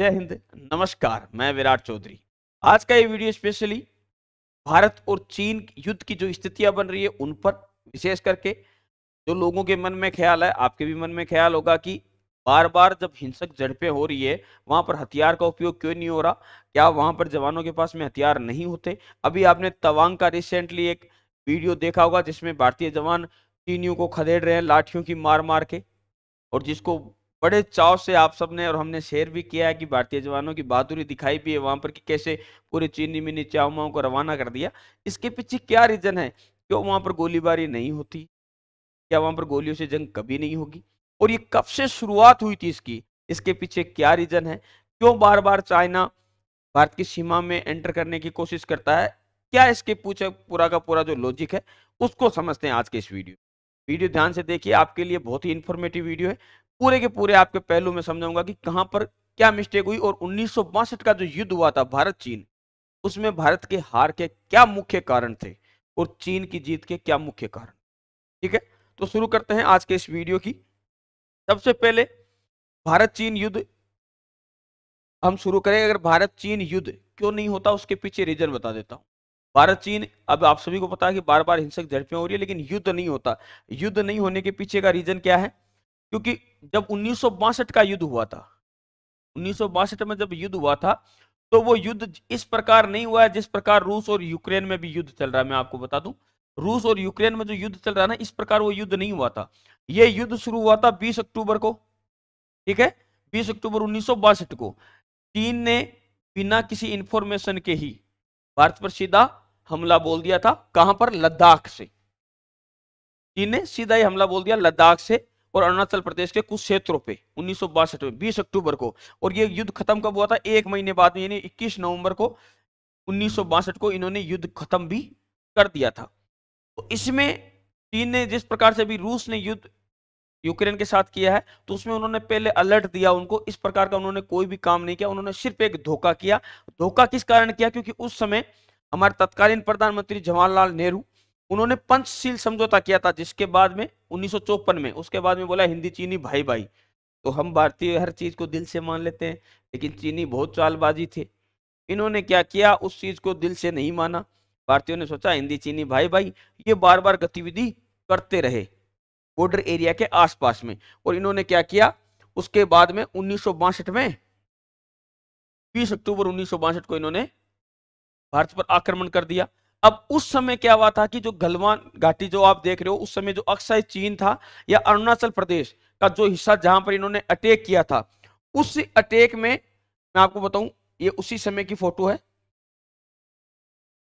जय हिंद नमस्कार मैं विराट चौधरी आज का ये वीडियो स्पेशली भारत और चीन युद्ध की जो स्थितियां बन रही है उन पर विशेष करके जो लोगों के मन में ख्याल है आपके भी मन में ख्याल होगा कि बार बार जब हिंसक झड़पें हो रही है वहां पर हथियार का उपयोग क्यों नहीं हो रहा क्या वहां पर जवानों के पास में हथियार नहीं होते अभी आपने तवांग का रिसेंटली एक वीडियो देखा होगा जिसमें भारतीय जवान चीनियों को खदेड़ रहे हैं लाठियों की मार मार के और जिसको बड़े चाव से आप सबने और हमने शेयर भी किया है कि भारतीय जवानों की बहादुरी दिखाई भी है वहां पर कि कैसे पूरे चीनी मिनी चाउमाओं को रवाना कर दिया इसके पीछे क्या रीजन है क्यों वहां पर गोलीबारी नहीं होती क्या वहां पर गोलियों से जंग कभी नहीं होगी और ये कब से शुरुआत हुई थी इसकी इसके पीछे क्या रीजन है क्यों बार बार चाइना भारत की सीमा में एंटर करने की कोशिश करता है क्या इसके पूछे पूरा का पूरा जो लॉजिक है उसको समझते हैं आज के इस वीडियो वीडियो ध्यान से देखिए आपके लिए बहुत ही इन्फॉर्मेटिव वीडियो है पूरे के पूरे आपके पहलू में समझाऊंगा कि कहां पर क्या मिस्टेक हुई और उन्नीस का जो युद्ध हुआ था भारत चीन उसमें भारत के हार के क्या मुख्य कारण थे और चीन की जीत के क्या मुख्य कारण ठीक है तो शुरू करते हैं आज के इस वीडियो की सबसे पहले भारत चीन युद्ध हम शुरू करें अगर भारत चीन युद्ध क्यों नहीं होता उसके पीछे रीजन बता देता हूं भारत चीन अब आप सभी को पता है कि बार बार हिंसक झड़पें हो रही है लेकिन युद्ध नहीं होता युद्ध नहीं होने के पीछे का रीजन क्या है क्योंकि जब उन्नीस का युद्ध हुआ था उन्नीस में जब युद्ध हुआ था तो वो युद्ध इस प्रकार नहीं हुआ है जिस प्रकार रूस और यूक्रेन में भी युद्ध चल रहा है मैं आपको बता दूं रूस और यूक्रेन में जो युद्ध चल रहा है ना इस प्रकार वो युद्ध नहीं हुआ था ये युद्ध शुरू हुआ था 20 अक्टूबर को ठीक है 20 अक्टूबर उन्नीस को चीन ने बिना किसी इंफॉर्मेशन के ही भारत पर सीधा हमला बोल दिया था कहां पर लद्दाख से चीन ने सीधा ही हमला बोल दिया लद्दाख से और अरुणाचल प्रदेश के कुछ क्षेत्रों पे उन्नीस में बीस अक्टूबर को और ये युद्ध खत्म कब हुआ था एक महीने बाद में यानी इक्कीस नवंबर को उन्नीस को इन्होंने युद्ध खत्म भी कर दिया था तो इसमें चीन ने जिस प्रकार से भी रूस ने युद्ध यूक्रेन के साथ किया है तो उसमें उन्होंने पहले अलर्ट दिया उनको इस प्रकार का उन्होंने कोई भी काम नहीं किया उन्होंने सिर्फ एक धोखा किया धोखा किस कारण किया क्योंकि उस समय हमारे तत्कालीन प्रधानमंत्री जवाहरलाल नेहरू उन्होंने पंचशील समझौता किया था जिसके बाद में उन्नीस में उसके बाद में बोला हिंदी चीनी भाई भाई तो हम भारतीय हर चीज़ को दिल से मान लेते हैं लेकिन चीनी बहुत चालबाजी थे इन्होंने क्या किया उस चीज़ को दिल से नहीं माना भारतीयों ने सोचा हिंदी चीनी भाई भाई ये बार बार गतिविधि करते रहे बॉर्डर एरिया के आसपास में और इन्होंने क्या किया उसके बाद में उन्नीस में 20 अक्टूबर उन्नीस को इन्होंने भारत पर आक्रमण कर दिया अब उस समय क्या हुआ था कि जो गलवान घाटी जो आप देख रहे हो उस समय जो अक्साई चीन था या अरुणाचल प्रदेश का जो हिस्सा जहां पर इन्होंने अटैक किया था उस अटैक में मैं आपको बताऊं ये उसी समय की फोटो है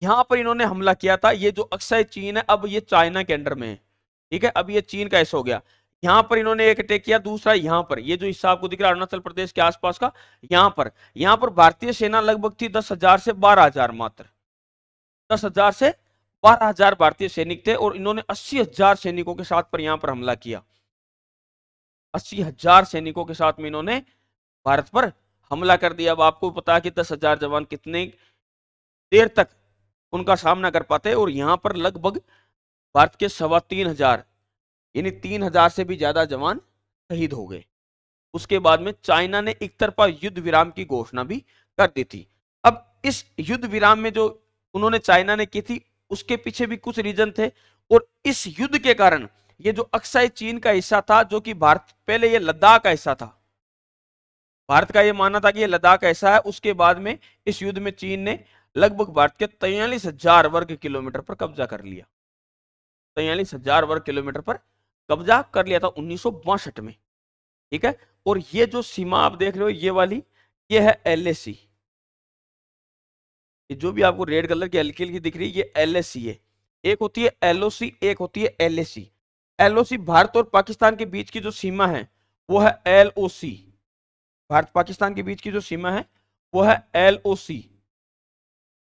यहां पर इन्होंने हमला किया था ये जो अक्सर चीन है अब ये चाइना के अंडर में है ठीक है अब ये चीन का ऐसा हो गया यहां पर इन्होंने एक अटैक किया दूसरा यहां पर ये जो हिस्सा आपको दिख रहा है अरुणाचल प्रदेश के आसपास का यहां पर यहां पर भारतीय सेना लगभग थी दस हजार से बारह हजार मात्र दस हजार से बारह हजार भारतीय सैनिक थे और इन्होंने अस्सी हजार सैनिकों के साथ पर यहां पर हमला किया अस्सी हजार सैनिकों के साथ में इन्होंने भारत पर हमला कर दिया अब आपको पता कि दस हजार जवान कितने देर तक उनका सामना कर पाते और यहां पर लगभग भारत के सवा तीन हजार यानी तीन हजार से भी ज्यादा जवान शहीद हो गए उसके बाद में चाइना ने एक तरफा युद्ध विराम की घोषणा भी कर दी थी अब इस युद्ध विराम में जो उन्होंने चाइना ने की थी उसके पीछे भी कुछ रीजन थे और इस युद्ध के कारण ये जो अक्साई चीन का हिस्सा था जो कि भारत पहले ये लद्दाख का हिस्सा था भारत का ये मानना था कि ये लद्दाख का हिस्सा है उसके बाद में इस युद्ध में चीन ने लगभग भारत के तैयलीस हजार वर्ग किलोमीटर पर कब्जा कर लिया तैयलीस हजार वर्ग किलोमीटर पर कब्जा कर लिया था उन्नीस में ठीक है और ये जो सीमा आप देख रहे हो ये वाली ये है एल ये जो भी आपको रेड कलर की एल्किल की दिख रही है ये एल है एक होती है एल एक होती है एल एल भारत और पाकिस्तान के बीच की जो सीमा है वो है एल भारत पाकिस्तान के बीच की जो सीमा है वो है एल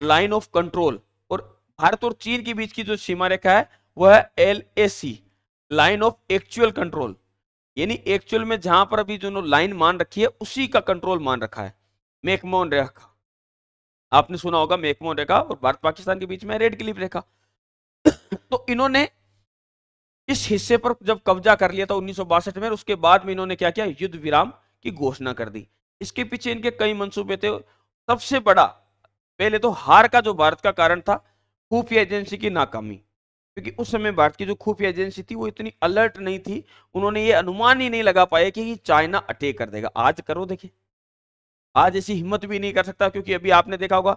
लाइन ऑफ कंट्रोल और भारत और चीन के बीच की जो सीमा रेखा है वह है L line of actual control यानी एक्चुअल में जहां पर अभी जो लाइन मान रखी है उसी का कंट्रोल मान रखा है मेकमोन रेखा आपने सुना होगा मेकमो रेखा और भारत पाकिस्तान के बीच में रेड क्लिप रेखा तो इन्होंने इस हिस्से पर जब कब्जा कर लिया था उन्नीस में उसके बाद में इन्होंने क्या किया युद्ध विराम की घोषणा कर दी इसके पीछे इनके कई मंसूबे थे सबसे बड़ा पहले तो हार का जो भारत का कारण था खुफिया एजेंसी की नाकामी क्योंकि उस समय भारत की जो खुफिया एजेंसी थी वो इतनी अलर्ट नहीं थी उन्होंने ये अनुमान ही नहीं लगा पाया कि चाइना अटैक कर देगा आज करो देखिए आज ऐसी हिम्मत भी नहीं कर सकता क्योंकि अभी आपने देखा होगा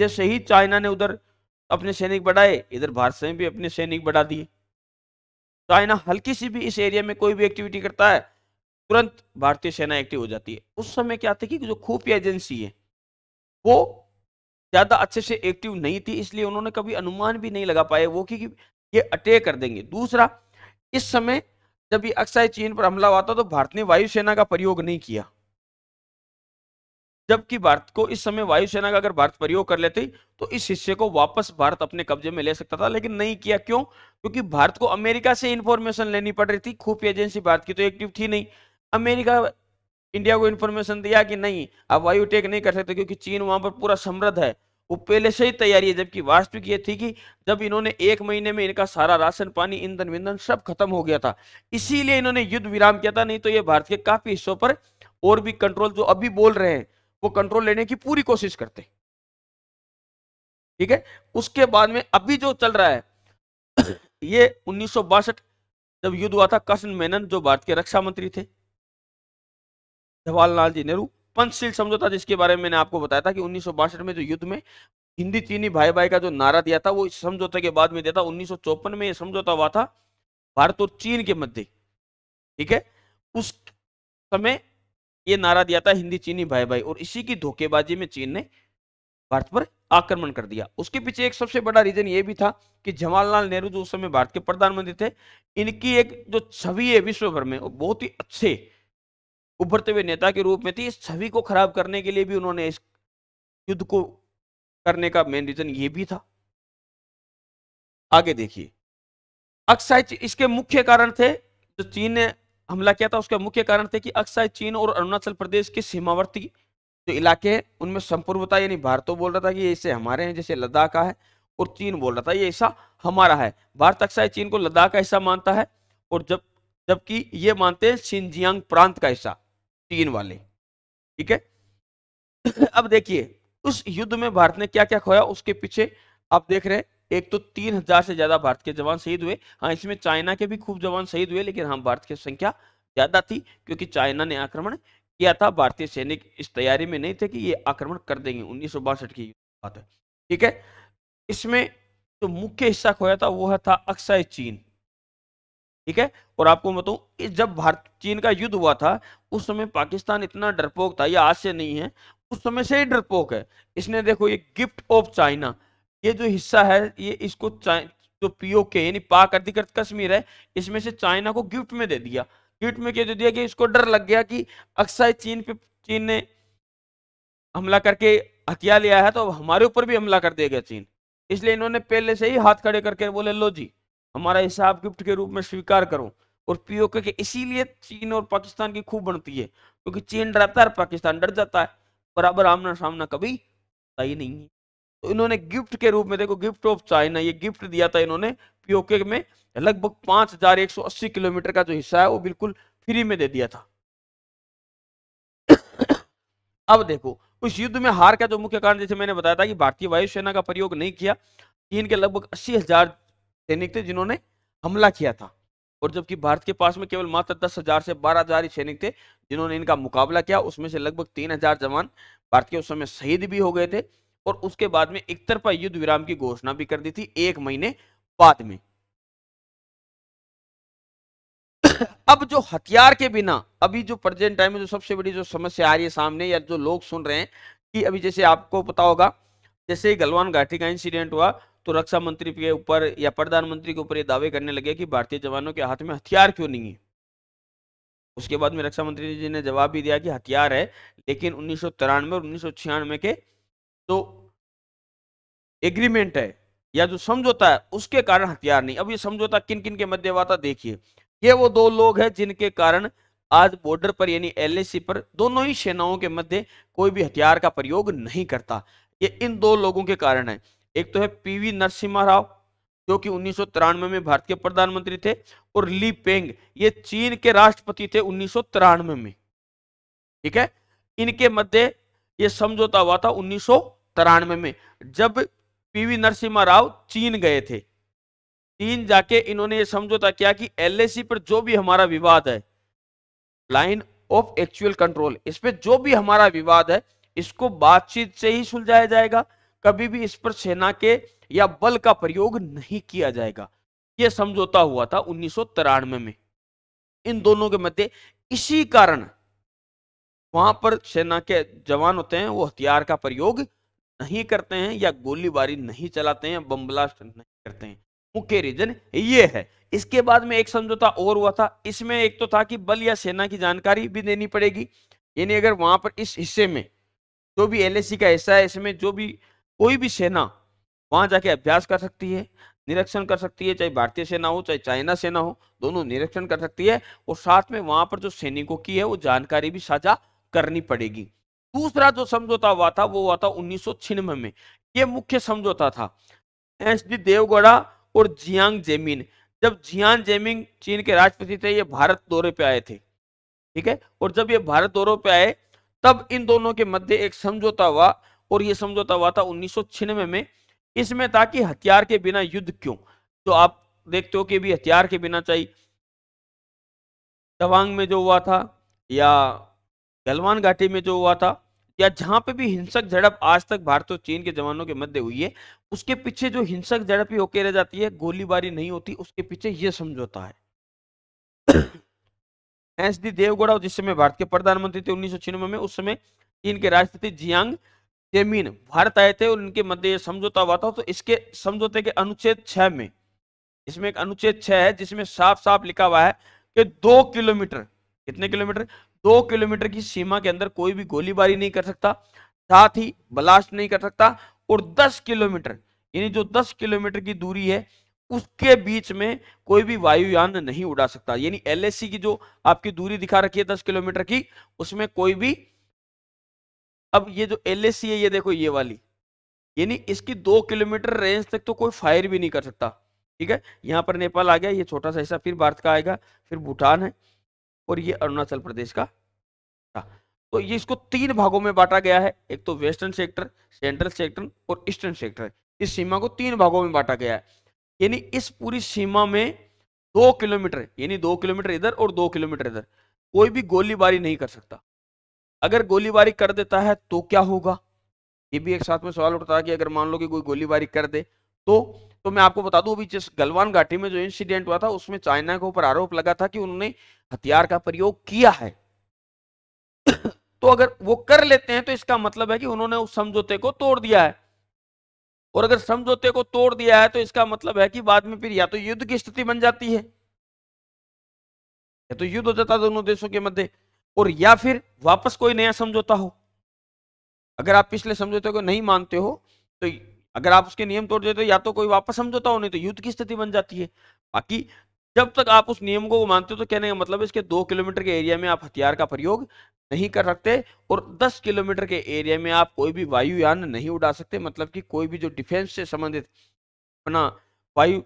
जैसे ही चाइना ने उधर अपने सैनिक बढ़ाए इधर भारत से भी अपने सैनिक बढ़ा दिए चाइना हल्की सी भी इस एरिया में कोई भी एक्टिविटी करता है तुरंत भारतीय सेना एक्टिव हो जाती है उस समय क्या था कि जो खुफिया एजेंसी है वो ज़्यादा अच्छे से एक्टिव नहीं थी इसलिए उन्होंने कभी अनुमान भी नहीं लगा पाए वो कि ये अटैक कर देंगे दूसरा इस समय जब ये अक्सर चीन पर हमला हुआ था तो भारत ने वायुसेना का प्रयोग नहीं किया जबकि भारत को इस समय वायुसेना का अगर भारत प्रयोग कर लेती तो इस हिस्से को वापस भारत अपने कब्जे में ले सकता था लेकिन नहीं किया क्यों क्योंकि भारत को अमेरिका से इंफॉर्मेशन लेनी पड़ रही थी खुफिया एजेंसी भारत की तो एक्टिव थी नहीं अमेरिका इंडिया को इन्फॉर्मेशन दिया कि नहीं आप वायु टेक नहीं कर सकते क्योंकि चीन वहां पर पूरा समृद्ध है वो पहले से ही तैयारी है जबकि वास्तविक ये थी कि जब इन्होंने एक महीने में इनका सारा राशन पानी ईंधन विंधन सब खत्म हो गया था इसीलिए इन्होंने युद्ध विराम किया था नहीं तो ये भारत के काफी हिस्सों पर और भी कंट्रोल जो अभी बोल रहे हैं को कंट्रोल लेने की पूरी कोशिश करते ठीक है उसके बाद में अभी जो चल रहा है ये उन्नीस जब युद्ध हुआ था कृष्ण मेनन जो भारत के रक्षा मंत्री थे जवाहरलाल जी नेहरू पंचशील समझौता जिसके बारे में मैंने आपको बताया था कि उन्नीस में जो युद्ध में हिंदी चीनी भाई भाई का जो नारा दिया था वो इस समझौते के बाद में दिया था उन्नीस में ये समझौता हुआ था भारत और चीन के मध्य ठीक है उस समय ये नारा दिया था हिंदी चीनी भाई भाई और इसी की धोखेबाजी में चीन ने भारत पर आक्रमण कर दिया उसके पीछे एक सबसे बड़ा रीजन ये भी था कि जवाहरलाल नेहरू जो उस समय भारत के प्रधानमंत्री थे इनकी एक जो छवि है विश्व भर में वो बहुत ही अच्छे उभरते हुए नेता के रूप में थी इस छवि को खराब करने के लिए भी उन्होंने इस युद्ध को करने का मेन रीजन ये भी था आगे देखिए अक्साइज इसके मुख्य कारण थे जो चीन ने हमला किया था उसका मुख्य कारण थे कि अक्सर चीन और अरुणाचल प्रदेश के सीमावर्ती जो इलाके हैं उनमें संपूर्णता यानी भारत तो बोल रहा था कि ये ऐसे हमारे हैं जैसे लद्दाख का है और चीन बोल रहा था ये ऐसा हमारा है भारत अक्सर चीन को लद्दाख का हिस्सा मानता है और जब जबकि ये मानते हैं शिंजियांग प्रांत का हिस्सा चीन वाले ठीक है अब देखिए उस युद्ध में भारत ने क्या क्या खोया उसके पीछे आप देख रहे हैं एक तो तीन हजार से ज्यादा भारत के जवान शहीद हुए हाँ इसमें चाइना के भी खूब जवान शहीद हुए लेकिन हाँ भारत की संख्या ज्यादा थी क्योंकि चाइना ने आक्रमण किया था भारतीय सैनिक इस तैयारी में नहीं थे कि ये आक्रमण कर देंगे उन्नीस की बात है ठीक है इसमें जो तो मुख्य हिस्सा खोया था वो था अक्सय चीन ठीक है और आपको बताऊं जब भारत चीन का युद्ध हुआ था उस समय पाकिस्तान इतना डरपोक था यह आज से नहीं है उस समय से ही डरपोक है इसने देखो ये गिफ्ट ऑफ चाइना ये जो हिस्सा है ये इसको जो पीओके यानी पाक अधिकृत कश्मीर है इसमें से चाइना को गिफ्ट में दे दिया गिफ्ट में क्या दे दिया कि इसको डर लग गया कि अक्सर चीन पे चीन ने हमला करके हथियार लिया है तो हमारे ऊपर भी हमला कर देगा चीन इसलिए इन्होंने पहले से ही हाथ खड़े करके बोले लो जी हमारा हिसाब गिफ्ट के रूप में स्वीकार करो और पीओके के इसीलिए चीन और पाकिस्तान की खूब बनती है क्योंकि चीन डरता है पाकिस्तान डर जाता है बराबर आमना सामना कभी सही नहीं है इन्होंने गिफ्ट के रूप में देखो गिफ्ट ऑफ चाइना ये गिफ्ट दिया था इन्होंने पीओके में लगभग 5180 किलोमीटर का जो हिस्सा है वो बिल्कुल फ्री में दे दिया था अब देखो उस युद्ध में हार का जो मुख्य कारण जैसे मैंने बताया था कि भारतीय वायुसेना का प्रयोग नहीं किया चीन के लगभग अस्सी हजार सैनिक थे जिन्होंने हमला किया था और जबकि भारत के पास में केवल मात्र दस हजार से बारह हजार ही सैनिक थे जिन्होंने इनका मुकाबला किया उसमें से लगभग तीन हजार जवान भारत के उस समय शहीद भी हो गए थे और उसके बाद में एक तरफा युद्ध विराम की घोषणा भी कर दी थी एक महीने बाद में अब जो हथियार के बिना अभी जो प्रेजेंट टाइम में जो सबसे बड़ी जो समस्या आ रही है सामने या जो लोग सुन रहे हैं कि अभी जैसे आपको पता होगा जैसे गलवान घाटी का इंसिडेंट हुआ तो रक्षा मंत्री के ऊपर या प्रधानमंत्री के ऊपर ये दावे करने लगे कि भारतीय जवानों के हाथ में हथियार क्यों नहीं है उसके बाद में रक्षा मंत्री जी ने जवाब भी दिया कि हथियार है लेकिन उन्नीस सौ तिरानवे और उन्नीस के जो एग्रीमेंट है या जो समझौता है उसके कारण हथियार नहीं अब ये समझौता किन किन के मध्य हुआ था देखिए ये वो दो लोग हैं जिनके कारण आज बॉर्डर पर यानी एलएसी पर दोनों ही सेनाओं के मध्य कोई भी हथियार का प्रयोग नहीं करता ये इन दो लोगों के कारण है एक तो है पीवी नरसिम्हा राव जो कि उन्नीस में भारत के प्रधानमंत्री थे और ली पेंग ये चीन के राष्ट्रपति थे उन्नीस में ठीक है इनके मध्य ये समझौता हुआ था उन्नीस में जब पीवी नरसिम्हा राव चीन गए थे चीन जाके इन्होंने ये समझौता किया कि एलएसी पर जो भी हमारा विवाद है लाइन ऑफ एक्चुअल कंट्रोल इस पर जो भी हमारा विवाद है इसको बातचीत से ही सुलझाया जाएगा कभी भी इस पर सेना के या बल का प्रयोग नहीं किया जाएगा यह समझौता हुआ था उन्नीस में इन दोनों के मध्य इसी कारण वहां पर सेना के जवान होते हैं वो हथियार का प्रयोग नहीं करते हैं या गोलीबारी नहीं चलाते हैं बम ब्लास्ट नहीं करते हैं मुख्य रीजन ये है इसके बाद में एक समझौता और हुआ था इसमें एक तो था कि बल या सेना की जानकारी भी देनी पड़ेगी यानी अगर वहां पर इस हिस्से में जो भी एलएसी का हिस्सा है इसमें जो भी कोई भी सेना वहां जाके अभ्यास कर सकती है निरीक्षण कर सकती है चाहे भारतीय सेना हो चाहे चाइना सेना हो दोनों निरीक्षण कर सकती है और साथ में वहां पर जो सैनिकों की है वो जानकारी भी साझा करनी पड़ेगी दूसरा जो समझौता हुआ था वो हुआ था उन्नीस में ये मुख्य समझौता था एस डी देवगढ़ा और जियांग जेमिन जब जियांग जेमिंग चीन के राष्ट्रपति थे ये भारत दौरे पे आए थे ठीक है और जब ये भारत दौरों पे आए तब इन दोनों के मध्य एक समझौता हुआ और ये समझौता हुआ था उन्नीस में इसमें था कि हथियार के बिना युद्ध क्यों तो आप देखते हो कि भी हथियार के बिना चाहिए तवांग में जो हुआ था या गलवान घाटी में जो हुआ था या जहां पे भी हिंसक झड़प आज तक भारत और चीन के जवानों के मध्य हुई है उसके पीछे जो हिंसक झड़प ही होके रह जाती है गोलीबारी नहीं होती उसके पीछे ये समझौता है एस डी देवगौड़ा जिस समय भारत के प्रधानमंत्री थे उन्नीस में उस समय चीन के राष्ट्रपति जियांग जेमिन भारत आए थे और उनके मध्य समझौता हुआ था तो इसके समझौते के अनुच्छेद छह में इसमें एक अनुच्छेद छह है जिसमें साफ साफ लिखा हुआ है कि दो किलोमीटर कितने किलोमीटर दो किलोमीटर की सीमा के अंदर कोई भी गोलीबारी नहीं कर सकता साथ ही ब्लास्ट नहीं कर सकता और दस किलोमीटर यानी जो दस किलोमीटर की दूरी है उसके बीच में कोई भी वायुयान नहीं उड़ा सकता यानी एलएसी की जो आपकी दूरी दिखा रखी है दस किलोमीटर की उसमें कोई भी अब ये जो एल है ये देखो ये वाली यानी इसकी दो किलोमीटर रेंज तक तो कोई फायर भी नहीं कर सकता ठीक है यहां पर नेपाल आ गया ये छोटा सा हिस्सा फिर भारत का आएगा फिर भूटान है और ये अरुणाचल प्रदेश का था तो ये इसको तीन भागों में बांटा गया है एक तो वेस्टर्न सेक्टर सेंट्रल सेक्टर और ईस्टर्न सेक्टर इस सीमा को तीन भागों में बांटा गया है यानी इस पूरी सीमा में दो किलोमीटर यानी दो किलोमीटर इधर और दो किलोमीटर इधर कोई भी गोलीबारी नहीं कर सकता अगर गोलीबारी कर देता है तो क्या होगा ये भी एक साथ में सवाल उठता है कि अगर मान लो कि कोई गोलीबारी कर दे तो तो मैं आपको बता दूं अभी जिस गलवान घाटी में जो इंसिडेंट हुआ था उसमें चाइना के ऊपर आरोप लगा था कि उन्होंने हथियार का प्रयोग किया है तो अगर वो कर लेते हैं तो इसका मतलब है कि उन्होंने उस समझौते को तोड़ दिया है और अगर समझौते को तोड़ दिया है तो इसका मतलब है कि बाद में फिर या तो युद्ध की स्थिति बन जाती है या तो युद्ध हो जाता दोनों देशों के मध्य और या फिर वापस कोई नया समझौता हो अगर आप पिछले समझौते को नहीं मानते हो तो अगर आप उसके नियम तोड़ देते हो या तो कोई वापस समझौता हो नहीं तो युद्ध की स्थिति बन जाती है बाकी जब तक आप उस नियम को मानते हो तो कहने का मतलब इसके दो किलोमीटर के एरिया में आप हथियार का प्रयोग नहीं कर सकते और 10 किलोमीटर के एरिया में आप कोई भी वायुयान नहीं उड़ा सकते मतलब कि कोई भी जो डिफेंस से संबंधित अपना वायु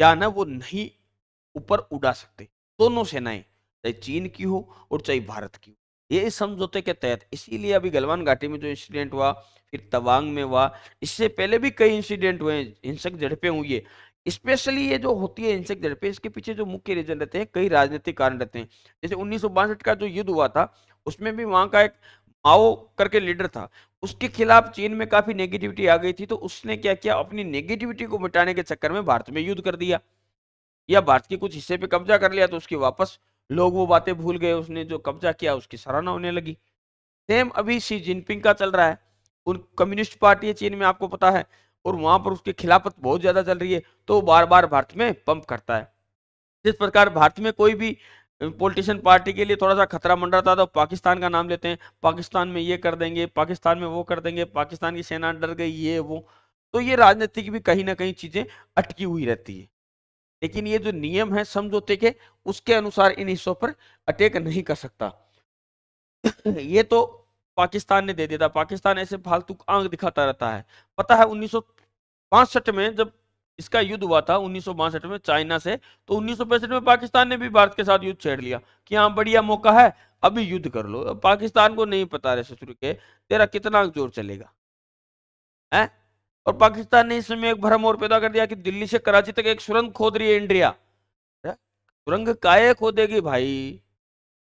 यान है वो नहीं ऊपर उड़ा सकते दोनों सेनाएं चाहे चीन की हो और चाहे भारत की हो ये इस समझौते के तहत इसीलिए अभी गलवान घाटी में जो इंसिडेंट हुआ फिर तवांग में हुआ इससे पहले भी कई इंसिडेंट हुए हिंसक झड़पें हुई है स्पेशली ये जो होती है हिंसक झड़पें इसके पीछे जो मुख्य रीजन रहते हैं कई राजनीतिक कारण रहते हैं जैसे उन्नीस का जो युद्ध हुआ था उसमें भी वहाँ का एक माओ करके लीडर था उसके खिलाफ चीन में काफी नेगेटिविटी आ गई थी तो उसने क्या किया अपनी नेगेटिविटी को मिटाने के चक्कर में भारत में युद्ध कर दिया या भारत के कुछ हिस्से पे कब्जा कर लिया तो उसकी वापस लोग वो बातें भूल गए उसने जो कब्जा किया उसकी सराहना होने लगी सेम अभी शी जिनपिंग का चल रहा है उन कम्युनिस्ट पार्टी है चीन में आपको पता है और वहां पर उसकी खिलाफत बहुत ज्यादा चल रही है तो बार बार भारत में पंप करता है जिस प्रकार भारत में कोई भी पोलिटिशियन पार्टी के लिए थोड़ा सा खतरा मंडराता था तो पाकिस्तान का नाम लेते हैं पाकिस्तान में ये कर देंगे पाकिस्तान में वो कर देंगे पाकिस्तान की सेना डर गई ये वो तो ये राजनीति की भी कहीं ना कहीं चीजें अटकी हुई रहती है लेकिन ये जो नियम है समझौते के उसके अनुसार इन हिस्सों पर अटैक नहीं कर सकता ये तो पाकिस्तान ने दे दिया था पाकिस्तान ऐसे फालतू आंख दिखाता रहता है पता है उन्नीस में जब इसका युद्ध हुआ था उन्नीस में चाइना से तो उन्नीस में पाकिस्तान ने भी भारत के साथ युद्ध छेड़ लिया कि हाँ बढ़िया मौका है अभी युद्ध कर लो पाकिस्तान को नहीं पता रहे शत्रु के तेरा कितना जोर चलेगा है और पाकिस्तान ने इसमें एक भ्रम और पैदा कर दिया कि दिल्ली से कराची तक एक सुरंग खोद रही है इंडिया सुरंग काये खोदेगी भाई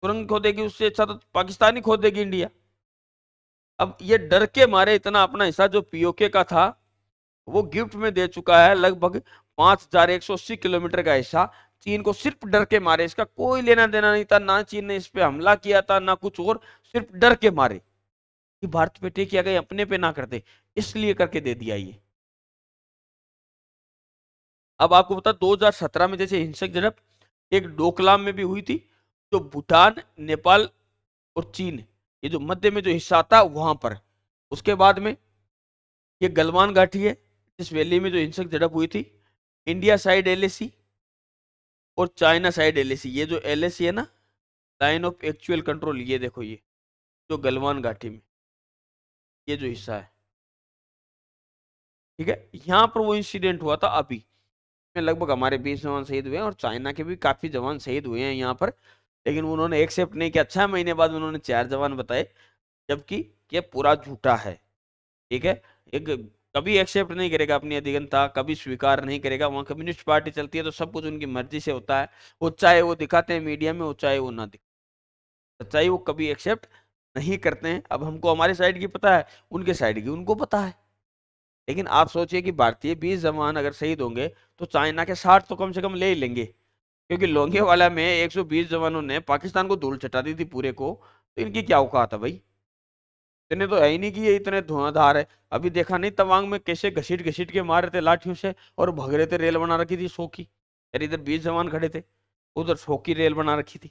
सुरंग खोदेगी उससे अच्छा तो पाकिस्तान ही खोदेगी इंडिया अब ये डर के मारे इतना अपना हिस्सा जो पीओके का था वो गिफ्ट में दे चुका है लगभग पांच हजार एक सौ अस्सी किलोमीटर का हिस्सा चीन को सिर्फ डर के मारे इसका कोई लेना देना नहीं था ना चीन ने इस पर हमला किया था ना कुछ और सिर्फ डर के मारे कि भारत पे ठीक किया गया अपने पे ना करते इसलिए करके दे दिया ये अब आपको पता 2017 में जैसे हिंसक झड़प एक डोकलाम में भी हुई थी जो भूटान नेपाल और चीन ये जो मध्य में जो हिस्सा था वहां पर उसके बाद में ये गलवान घाटी है जिस वैली में जो हिंसक झड़प हुई थी इंडिया साइड एलएसी और चाइना साइड एलएसी ये जो एलएसी है ना लाइन ऑफ एक्चुअल कंट्रोल ये देखो ये जो गलवान घाटी में ये जो हिस्सा है ठीक है यहाँ पर वो इंसिडेंट हुआ था अभी लगभग हमारे बीस जवान शहीद हुए हैं और चाइना के भी काफ़ी जवान शहीद हुए हैं यहाँ पर लेकिन उन्होंने एक्सेप्ट नहीं किया छह महीने बाद उन्होंने चार जवान बताए जबकि ये पूरा झूठा है ठीक है एक कभी एक्सेप्ट नहीं करेगा अपनी अधिगनता कभी स्वीकार नहीं करेगा वहाँ कम्युनिस्ट पार्टी चलती है तो सब कुछ उनकी मर्जी से होता है वो चाहे वो दिखाते हैं मीडिया में वो चाहे वो ना दिखाते सच्चाई वो कभी एक्सेप्ट नहीं करते हैं अब हमको हमारे साइड की पता है उनके साइड की उनको पता है लेकिन आप सोचिए कि भारतीय बीस जवान अगर शहीद होंगे तो चाइना के साठ तो कम से कम ले ही लेंगे क्योंकि लोंगे हाँ। वाला में 120 जवानों ने पाकिस्तान को धूल चटा दी थी पूरे को तो इनकी क्या औकात है भाई इतने तो है ही नहीं कि ये इतने धुआंधार है अभी देखा नहीं तवांग में कैसे घसीट घसीट के मार रहे थे लाठियों से और भग रहे थे रेल बना रखी थी सोकी यार इधर बीस जवान खड़े थे उधर सोकी रेल बना रखी थी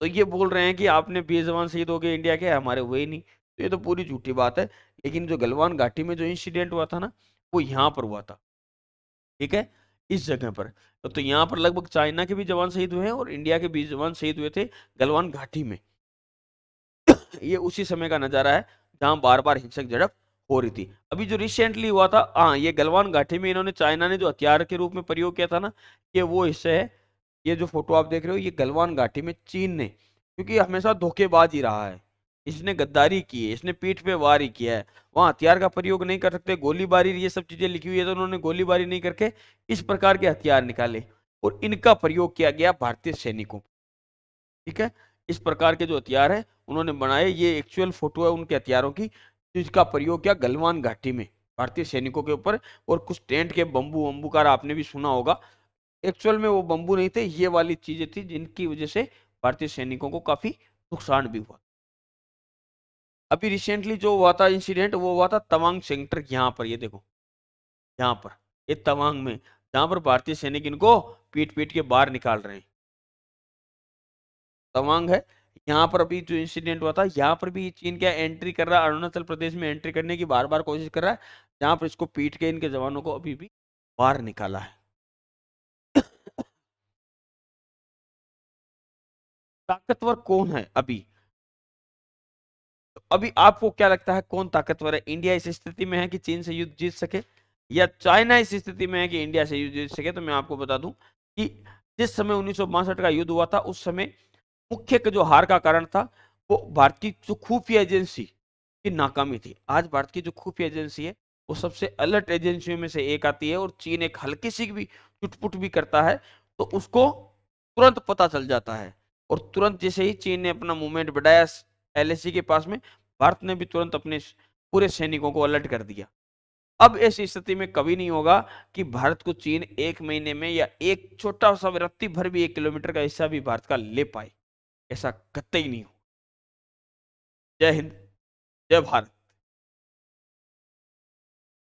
तो ये बोल रहे हैं कि आपने बेजवान शहीद हो गए इंडिया के हमारे हुए ही नहीं तो ये तो पूरी झूठी बात है लेकिन जो गलवान घाटी में जो इंसिडेंट हुआ था ना वो यहाँ पर हुआ था ठीक है इस जगह पर तो यहाँ पर लगभग चाइना के भी जवान शहीद हुए हैं और इंडिया के भी जवान शहीद हुए थे गलवान घाटी में ये उसी समय का नजारा है जहाँ बार बार हिंसक झड़प हो रही थी अभी जो रिसेंटली हुआ था हाँ ये गलवान घाटी में इन्होंने चाइना ने जो हथियार के रूप में प्रयोग किया था ना ये वो हिस्से है ये जो फोटो आप देख रहे हो ये गलवान घाटी में चीन ने क्योंकि हमेशा धोखेबाज ही रहा है इसने गद्दारी की है इसने पीठ पे वार ही किया है वहाँ हथियार का प्रयोग नहीं कर सकते गोलीबारी ये सब चीज़ें लिखी हुई है तो उन्होंने गोलीबारी नहीं करके इस प्रकार के हथियार निकाले और इनका प्रयोग किया गया भारतीय सैनिकों ठीक है इस प्रकार के जो हथियार है उन्होंने बनाए ये एक्चुअल फोटो है उनके हथियारों की जिसका तो प्रयोग किया गलवान घाटी में भारतीय सैनिकों के ऊपर और कुछ टेंट के बम्बू वम्बू आपने भी सुना होगा एक्चुअल में वो बम्बू नहीं थे ये वाली चीजें थी जिनकी वजह से भारतीय सैनिकों को काफी नुकसान भी हुआ अभी रिसेंटली जो हुआ था इंसिडेंट वो हुआ था तवांग सेंटर यहाँ पर ये देखो यहाँ पर ये तवांग में जहाँ पर भारतीय सैनिक इनको पीट पीट के बाहर निकाल रहे हैं तवांग है यहाँ पर अभी जो इंसिडेंट हुआ था यहाँ पर भी चीन क्या एंट्री कर रहा है अरुणाचल प्रदेश में एंट्री करने की बार बार कोशिश कर रहा है जहाँ पर इसको पीट के इनके जवानों को अभी भी बाहर निकाला है ताकतवर कौन है अभी तो अभी आपको क्या लगता है कौन ताकतवर है इंडिया इस स्थिति में है कि चीन से युद्ध जीत सके या चाइना इस स्थिति में है कि इंडिया से युद्ध जीत सके तो मैं आपको बता दूं कि जिस समय उन्नीस का युद्ध हुआ था उस समय मुख्य जो हार का कारण था वो भारत की जो खुफिया एजेंसी की नाकामी थी आज भारत की जो खुफिया एजेंसी है वो सबसे अलर्ट एजेंसियों में से एक आती है और चीन एक हल्की सी भी चुटपुट भी करता है तो उसको तुरंत पता चल जाता है और तुरंत जैसे ही चीन ने अपना मूवमेंट बढ़ाया एल के पास में भारत ने भी तुरंत अपने पूरे सैनिकों को अलर्ट कर दिया अब ऐसी स्थिति में कभी नहीं होगा कि भारत को चीन एक महीने में या एक छोटा सा रत्ती भर भी एक किलोमीटर का हिस्सा भी भारत का ले पाए ऐसा कतई नहीं हो जय हिंद जय भारत